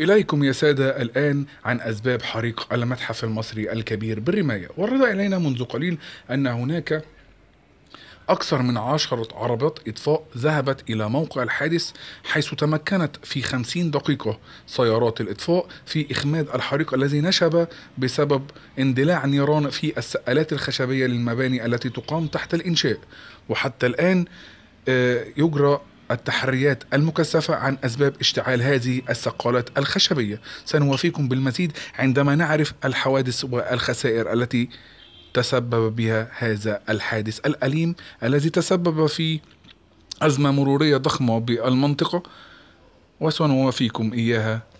إليكم يا سادة الآن عن أسباب حريق المتحف المصري الكبير بالرماية ورد إلينا منذ قليل أن هناك أكثر من عشرة عربات إطفاء ذهبت إلى موقع الحادث حيث تمكنت في خمسين دقيقة سيارات الإطفاء في إخماد الحريق الذي نشب بسبب اندلاع نيران في السقالات الخشبية للمباني التي تقام تحت الإنشاء وحتى الآن آه، يجرى التحريات المكثفة عن أسباب اشتعال هذه السقالات الخشبية سنوافيكم بالمزيد عندما نعرف الحوادث والخسائر التي تسبب بها هذا الحادث الأليم الذي تسبب في أزمة مرورية ضخمة بالمنطقة وسنوافيكم إياها